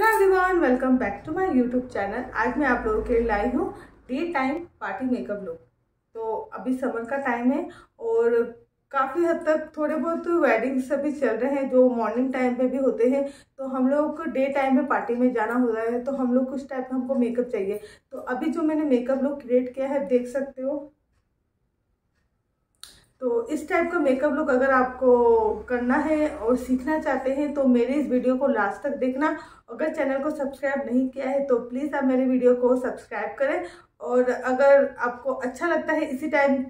hello everyone welcome back to my YouTube channel आज मैं आप लोगों के लिए लाई हूँ day time party makeup look तो अभी समर का टाइम है और काफ़ी हद तक थोड़े बहुत तो वेडिंग्स अभी चल रहे हैं जो मॉर्निंग टाइम पे भी होते हैं तो हम लोग को डे टाइम में पार्टी में जाना हो रहा है तो हम लोग कुछ टाइप में हमको मेकअप चाहिए तो अभी जो मैंने मेकअप लुक क्रिएट किया है देख सकते हो तो इस टाइप का मेकअप लुक अगर आपको करना है और सीखना चाहते हैं तो मेरे इस वीडियो को लास्ट तक देखना अगर चैनल को सब्सक्राइब नहीं किया है तो प्लीज़ आप मेरे वीडियो को सब्सक्राइब करें और अगर आपको अच्छा लगता है इसी टाइम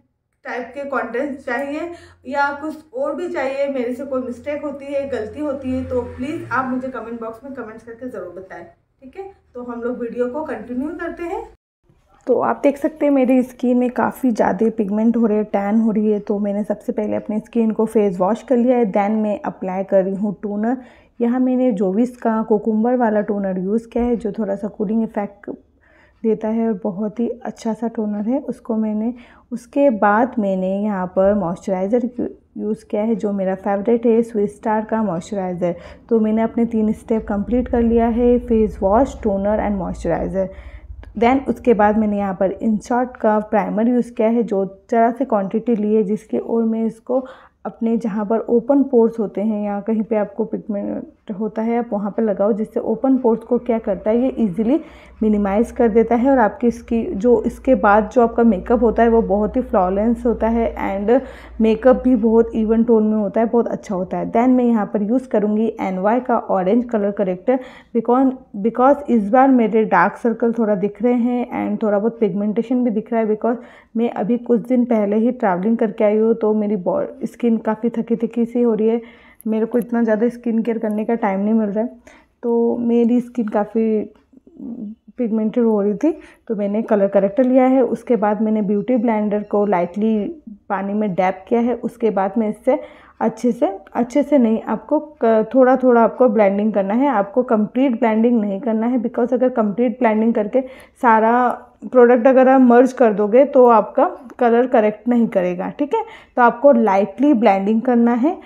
टाइप के कंटेंट चाहिए या कुछ और भी चाहिए मेरे से कोई मिस्टेक होती है गलती होती है तो प्लीज़ आप मुझे कमेंट बॉक्स में कमेंट्स करके ज़रूर बताएं ठीक है तो हम लोग वीडियो को कंटिन्यू करते हैं तो आप देख सकते हैं मेरी स्किन में काफ़ी ज़्यादा पिगमेंट हो रही है टैन हो रही है तो मैंने सबसे पहले अपनी स्किन को फेस वॉश कर लिया है देन मैं अप्लाई कर रही हूँ टोनर यहाँ मैंने जोविस का कोकुम्बर वाला टोनर यूज़ किया है जो थोड़ा सा कूलिंग इफेक्ट देता है और बहुत ही अच्छा सा टोनर है उसको मैंने उसके बाद मैंने यहाँ पर मॉइस्चराइज़र यूज़ किया है जो मेरा फेवरेट है स्विस स्टार का मॉइस्चराइज़र तो मैंने अपने तीन स्टेप कंप्लीट कर लिया है face wash toner and moisturiser then उसके बाद मैंने यहाँ पर इंसॉट का प्राइमर यूज़ किया है जो ज़रा से क्वांटिटी ली है जिसकी और मैं इसको अपने जहाँ पर ओपन पोर्स होते हैं या कहीं पे आपको पिगमेंट होता है आप वहाँ पे लगाओ जिससे ओपन पोर्स को क्या करता है ये इजीली मिनिमाइज़ कर देता है और आपकी इसकी जो इसके बाद जो आपका मेकअप होता है वो बहुत ही फ्लॉलेंस होता है एंड मेकअप भी बहुत इवन टोन में होता है बहुत अच्छा होता है दैन मैं यहाँ पर यूज़ करूँगी एन का orange colour corrector because because इस बार मेरे डार्क सर्कल थोड़ा दिख रहे हैं एंड थोड़ा बहुत पिगमेंटेशन भी दिख रहा है बिकॉज मैं अभी कुछ दिन पहले ही ट्रैवलिंग करके आई हूँ तो मेरी स्किन स्किन काफ़ी थकी थकी सी हो रही है मेरे को इतना ज़्यादा स्किन केयर करने का टाइम नहीं मिल रहा है तो मेरी स्किन काफ़ी पिगमेंटेड हो रही थी तो मैंने कलर करेक्टर लिया है उसके बाद मैंने ब्यूटी ब्लेंडर को लाइटली पानी में डैप किया है उसके बाद मैं इससे अच्छे से अच्छे से नहीं आपको थोड़ा थोड़ा आपको ब्लेंडिंग करना है आपको कंप्लीट ब्लेंडिंग नहीं करना है बिकॉज अगर कंप्लीट ब्लेंडिंग करके सारा प्रोडक्ट अगर आप मर्ज कर दोगे तो आपका कलर करेक्ट नहीं करेगा ठीक है तो आपको लाइटली ब्लेंडिंग करना है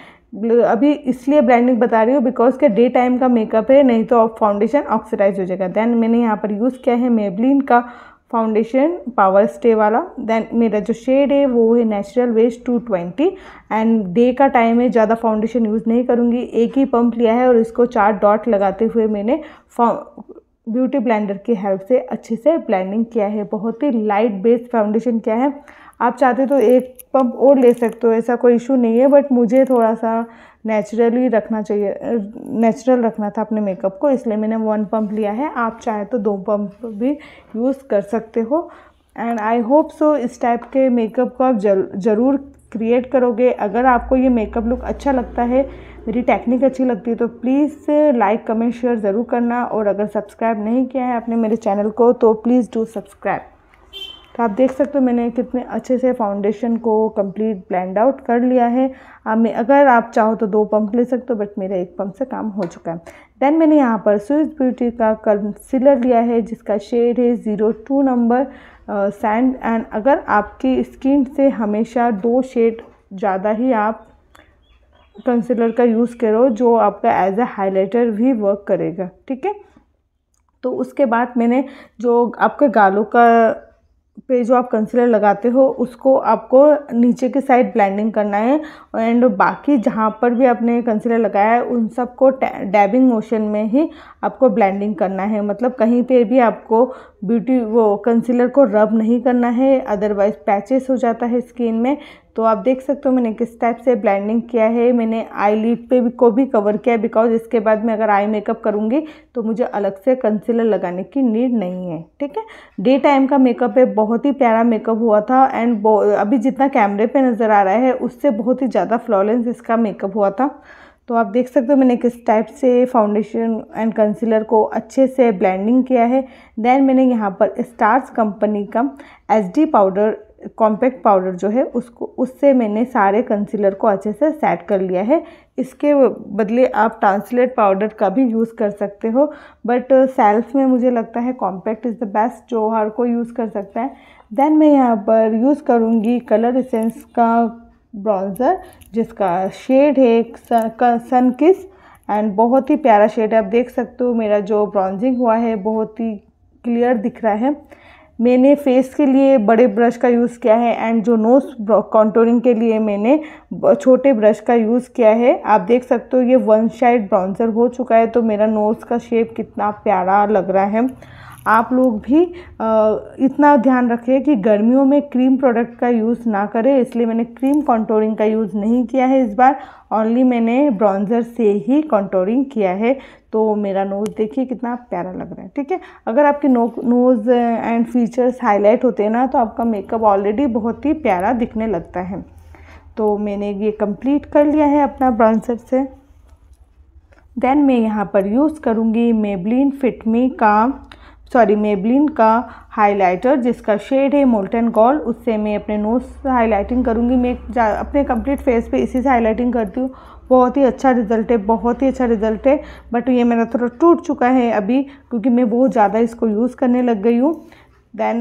अभी इसलिए ब्लेंडिंग बता रही हूँ बिकॉज के डे टाइम का मेकअप है नहीं तो फाउंडेशन ऑक्सीडाइज हो जाएगा देन मैंने यहाँ पर यूज़ किया है मेबलिन का फाउंडेशन पावर स्टे वाला देन मेरा जो शेड है वो है natural west two twenty and day का टाइम है ज़्यादा फाउंडेशन यूज़ नहीं करूँगी एक ही पंप लिया है और इसको चार डॉट लगाते हुए मैंने ब्यूटी ब्लेंडर की हेल्प से अच्छे से ब्लेंडिंग किया है बहुत ही लाइट बेस्ड फाउंडेशन क्या है आप चाहते तो एक पंप और ले सकते हो ऐसा कोई इशू नहीं है बट मुझे थोड़ा सा नेचुरली रखना चाहिए नेचुरल रखना था अपने मेकअप को इसलिए मैंने वन पंप लिया है आप चाहे तो दो पंप भी यूज़ कर सकते हो एंड आई होप सो इस टाइप के मेकअप को आप ज़रूर क्रिएट करोगे अगर आपको ये मेकअप लुक अच्छा लगता है मेरी टेक्निक अच्छी लगती है तो प्लीज़ लाइक कमेंट शेयर ज़रूर करना और अगर सब्सक्राइब नहीं किया है आपने मेरे चैनल को तो प्लीज़ डू सब्सक्राइब तो आप देख सकते हो मैंने कितने अच्छे से फाउंडेशन को कंप्लीट ब्लेंड आउट कर लिया है अब मैं अगर आप चाहो तो दो पंप ले सकते हो बट मेरा एक पंप से काम हो चुका है देन मैंने यहाँ पर स्विस ब्यूटी का कंसीलर लिया है जिसका शेड है zero two number sand and अगर आपकी स्किन से हमेशा दो शेड ज़्यादा ही आप कंसीलर का यूज़ करो जो आपका एज ए हाईलाइटर भी वर्क करेगा ठीक है तो उसके बाद मैंने जो आपके गालों का पे जो आप कंसीलर लगाते हो उसको आपको नीचे के साइड ब्लेंडिंग करना है एंड बाकी जहाँ पर भी आपने कंसीलर लगाया है उन सबको डैबिंग मोशन में ही आपको ब्लेंडिंग करना है मतलब कहीं पे भी आपको ब्यूटी वो कंसीलर को रब नहीं करना है अदरवाइज पैचेस हो जाता है स्किन में तो आप देख सकते हो मैंने किस टाइप से ब्लेंडिंग किया है मैंने आई लिड पे भी को भी कवर किया है बिकॉज इसके बाद मैं अगर आई मेकअप करूँगी तो मुझे अलग से कंसीलर लगाने की नीड नहीं है ठीक है डे टाइम का मेकअप है बहुत ही प्यारा मेकअप हुआ था एंड अभी जितना कैमरे पे नज़र आ रहा है उससे बहुत ही ज़्यादा फ्लॉलेंस इसका मेकअप हुआ था तो आप देख सकते हो मैंने किस टाइप से फाउंडेशन एंड कंसीलर को अच्छे से ब्लेंडिंग किया है देन मैंने यहाँ पर स्टार्स कंपनी का एच पाउडर कॉम्पैक्ट पाउडर जो है उसको उससे मैंने सारे कंसीलर को अच्छे से सेट कर लिया है इसके बदले आप ट्रांसलेट पाउडर का भी यूज़ कर सकते हो बट सेल्फ uh, में मुझे लगता है कॉम्पैक्ट इज़ द बेस्ट जो हर को यूज़ कर सकता है देन मैं यहाँ पर यूज़ करूँगी कलर इसेंस का ब्राउज़र जिसका शेड है सन किस एंड बहुत ही प्यारा शेड है आप देख सकते हो मेरा जो ब्राउजिंग हुआ है बहुत ही क्लियर दिख रहा है मैंने फेस के लिए बड़े ब्रश का यूज़ किया है एंड जो नोज़ कॉन्टोरिंग के लिए मैंने छोटे ब्रश का यूज़ किया है आप देख सकते हो ये वन साइड ब्राउन्सर हो चुका है तो मेरा नोज़ का शेप कितना प्यारा लग रहा है आप लोग भी इतना ध्यान रखिए कि गर्मियों में क्रीम प्रोडक्ट का यूज़ ना करें इसलिए मैंने क्रीम कॉन्टोरिंग का यूज़ नहीं किया है इस बार ओनली मैंने ब्राउन्ज़र से ही कॉन्टोरिंग किया है तो मेरा नोज़ देखिए कितना प्यारा लग रहा है ठीक है अगर आपके no nose and features highlight होते हैं ना तो आपका मेकअप ऑलरेडी बहुत ही प्यारा दिखने लगता है तो मैंने ये कंप्लीट कर लिया है अपना ब्राउन्सर से देन मैं यहाँ पर यूज़ करूँगी मेबलिन फिटमी का सॉरी मेबलिन का हाइलाइटर जिसका शेड है मोल्टन गोल उससे मैं अपने नोज हाईलाइटिंग करूँगी मैं अपने कंप्लीट फेस पे इसी से हाईलाइटिंग करती हूँ बहुत ही अच्छा रिजल्ट है बहुत ही अच्छा रिजल्ट है बट ये मेरा थोड़ा टूट चुका है अभी क्योंकि मैं बहुत ज़्यादा इसको यूज़ करने लग गई हूँ देन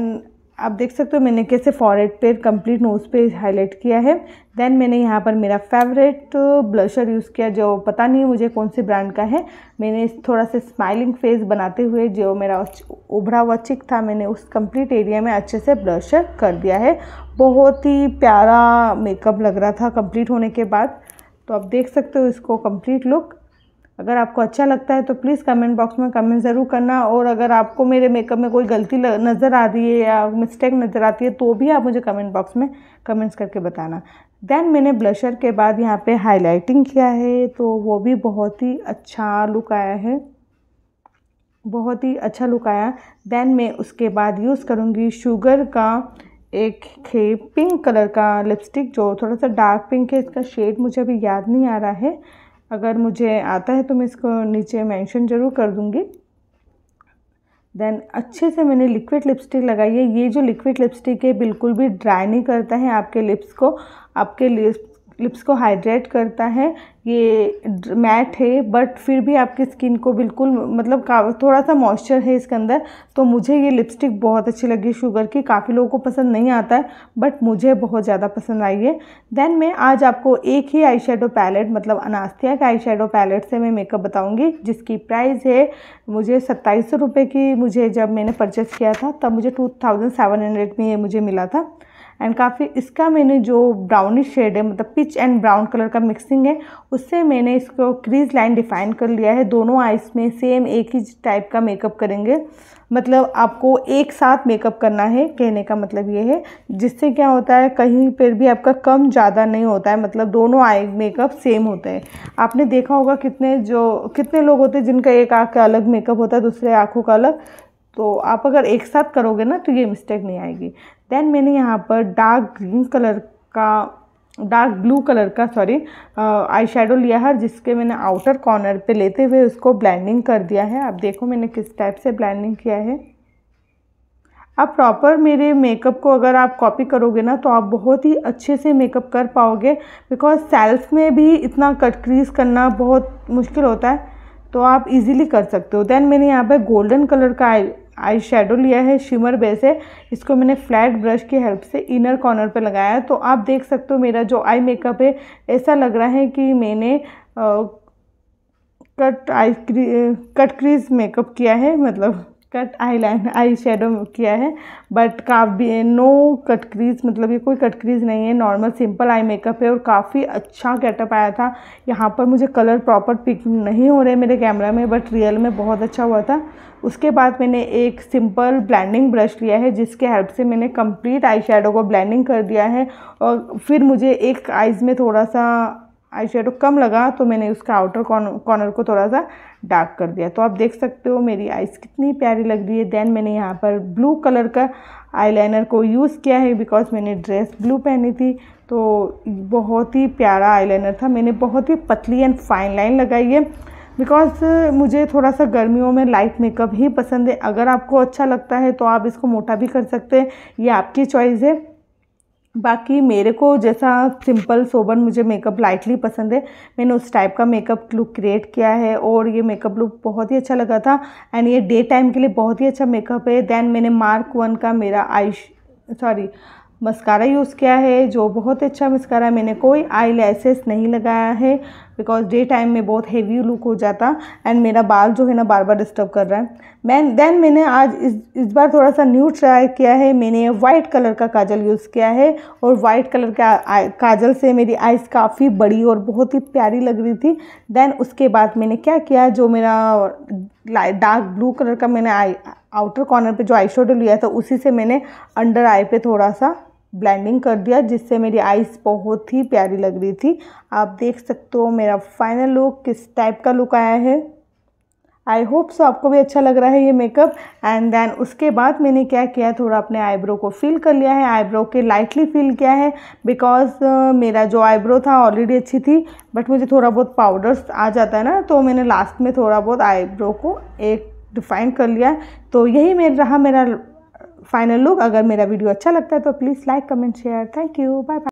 आप देख सकते हो मैंने कैसे फॉरहेड पे कंप्लीट नोज़ पे हाईलाइट किया है देन मैंने यहाँ पर मेरा फेवरेट ब्लशर यूज़ किया जो पता नहीं मुझे कौन से ब्रांड का है मैंने थोड़ा सा स्माइलिंग फेस बनाते हुए जो मेरा उभरा हुआ चिक था मैंने उस कंप्लीट एरिया में अच्छे से ब्लशर कर दिया है बहुत ही प्यारा मेकअप लग रहा था कंप्लीट होने के बाद तो आप देख सकते हो इसको कंप्लीट लुक अगर आपको अच्छा लगता है तो प्लीज़ कमेंट बॉक्स में कमेंट ज़रूर करना और अगर आपको मेरे मेकअप में कोई गलती नज़र आ रही है या मिस्टेक नज़र आती है तो भी आप मुझे कमेंट बॉक्स में कमेंट्स करके बताना देन मैंने ब्लशर के बाद यहाँ पे हाइलाइटिंग किया है तो वो भी बहुत ही अच्छा लुक आया है बहुत ही अच्छा लुक आया देन मैं उसके बाद यूज़ करूँगी शुगर का एक खे पिंक कलर का लिपस्टिक जो थोड़ा सा डार्क पिंक है इसका शेड मुझे अभी याद नहीं आ रहा है अगर मुझे आता है तो मैं इसको नीचे मेंशन ज़रूर कर दूँगी देन अच्छे से मैंने लिक्विड लिपस्टिक लगाई है ये जो लिक्विड लिपस्टिक है बिल्कुल भी ड्राई नहीं करता है आपके लिप्स को आपके लिप्स लिप्स को हाइड्रेट करता है ये मैट है बट फिर भी आपकी स्किन को बिल्कुल मतलब थोड़ा सा मॉइस्चर है इसके अंदर तो मुझे ये लिपस्टिक बहुत अच्छी लगी शुगर की काफ़ी लोगों को पसंद नहीं आता है बट मुझे बहुत ज़्यादा पसंद आई है देन मैं आज आपको एक ही आई पैलेट मतलब अनास्थिया के आई पैलेट से मैं मेकअप बताऊँगी जिसकी प्राइस है मुझे सत्ताईस की मुझे जब मैंने परचेस किया था तब मुझे टू में ये मुझे मिला था एंड काफ़ी इसका मैंने जो ब्राउनिश शेड है मतलब पिच एंड ब्राउन कलर का मिक्सिंग है उससे मैंने इसको क्रीज लाइन डिफाइन कर लिया है दोनों आइज़ में सेम एक ही टाइप का मेकअप करेंगे मतलब आपको एक साथ मेकअप करना है कहने का मतलब ये है जिससे क्या होता है कहीं पर भी आपका कम ज़्यादा नहीं होता है मतलब दोनों आई मेकअप सेम होता है आपने देखा होगा कितने जो कितने लोग होते हैं जिनका एक आँख का अलग मेकअप होता है दूसरे आँखों का अलग तो आप अगर एक साथ करोगे ना तो ये मिस्टेक नहीं आएगी देन मैंने यहाँ पर डार्क ग्रीन कलर का डार्क ब्लू कलर का सॉरी आई शेडो लिया है जिसके मैंने आउटर कॉर्नर पे लेते हुए उसको ब्लेंडिंग कर दिया है आप देखो मैंने किस टाइप से ब्लेंडिंग किया है अब प्रॉपर मेरे मेकअप को अगर आप कॉपी करोगे ना तो आप बहुत ही अच्छे से मेकअप कर पाओगे बिकॉज सेल्फ में भी इतना कट क्रीज करना बहुत मुश्किल होता है तो आप इजीली कर सकते हो देन मैंने यहाँ पर गोल्डन कलर का आई आई शेडो लिया है शिमर बेस है इसको मैंने फ्लैट ब्रश की हेल्प से इनर कॉर्नर पे लगाया तो आप देख सकते हो मेरा जो आई मेकअप है ऐसा लग रहा है कि मैंने आ, कट आई क्री, कट क्रीज मेकअप किया है मतलब cut eye line eye shadow किया है बट काफ़ी नो कट क्रीज मतलब ये कोई कट क्रीज नहीं है नॉर्मल सिंपल आई मेकअप है और काफ़ी अच्छा गेटअप आया था यहाँ पर मुझे कलर प्रॉपर पिक नहीं हो रहे मेरे कैमरा में बट रियल में बहुत अच्छा हुआ था उसके बाद मैंने एक सिंपल ब्लैंडिंग ब्रश लिया है जिसके हेल्प से मैंने कंप्लीट आई शेडो को ब्लैंडिंग कर दिया है और फिर मुझे एक आइज़ में थोड़ा सा आई शेडो कम लगा तो मैंने उसका आउटर कॉर्नर को थोड़ा सा डार्क कर दिया तो आप देख सकते हो मेरी आइज़ कितनी प्यारी लग रही है देन मैंने यहाँ पर ब्लू कलर का आईलाइनर को यूज़ किया है बिकॉज मैंने ड्रेस ब्लू पहनी थी तो बहुत ही प्यारा आईलाइनर था मैंने बहुत ही पतली एंड फाइन लाइन लगाई है बिकॉज मुझे थोड़ा सा गर्मियों में लाइट मेकअप ही पसंद है अगर आपको अच्छा लगता है तो आप इसको मोटा भी कर सकते हैं ये आपकी चॉइस है बाकी मेरे को जैसा सिंपल सोबर मुझे मेकअप लाइटली पसंद है मैंने उस टाइप का मेकअप लुक क्रिएट किया है और ये मेकअप लुक बहुत ही अच्छा लगा था एंड ये डे टाइम के लिए बहुत ही अच्छा मेकअप है देन मैंने मार्क वन का मेरा आई सॉरी मस्कारा यूज़ किया है जो बहुत अच्छा मस्कारा मैंने कोई आई लैसेस नहीं लगाया है बिकॉज डे टाइम में बहुत हेवी लुक हो जाता एंड मेरा बाल जो है ना बार बार डिस्टर्ब कर रहा है मैं देन मैंने आज इस इस बार थोड़ा सा न्यू ट्राई किया है मैंने वाइट कलर का काजल यूज़ किया है और वाइट कलर का काजल से मेरी आइज़ काफ़ी बड़ी और बहुत ही प्यारी लग रही थी देन उसके बाद मैंने क्या किया जो मेरा डार्क ब्लू कलर का मैंने आई आउटर कॉर्नर पे जो आई लिया था उसी से मैंने अंडर आई पे थोड़ा सा ब्लेंडिंग कर दिया जिससे मेरी आइस बहुत ही प्यारी लग रही थी आप देख सकते हो मेरा फाइनल लुक किस टाइप का लुक आया है आई होप सो आपको भी अच्छा लग रहा है ये मेकअप एंड देन उसके बाद मैंने क्या किया थोड़ा अपने आईब्रो को फिल कर लिया है आईब्रो के लाइटली फिल किया है बिकॉज uh, मेरा जो आईब्रो था ऑलरेडी अच्छी थी बट मुझे थोड़ा बहुत पाउडर्स आ जाता है ना तो मैंने लास्ट में थोड़ा बहुत आईब्रो को एक डिफ़ाइन कर लिया तो यही मेरा रहा मेरा फाइनल लुक अगर मेरा वीडियो अच्छा लगता है तो please like comment share thank you bye bye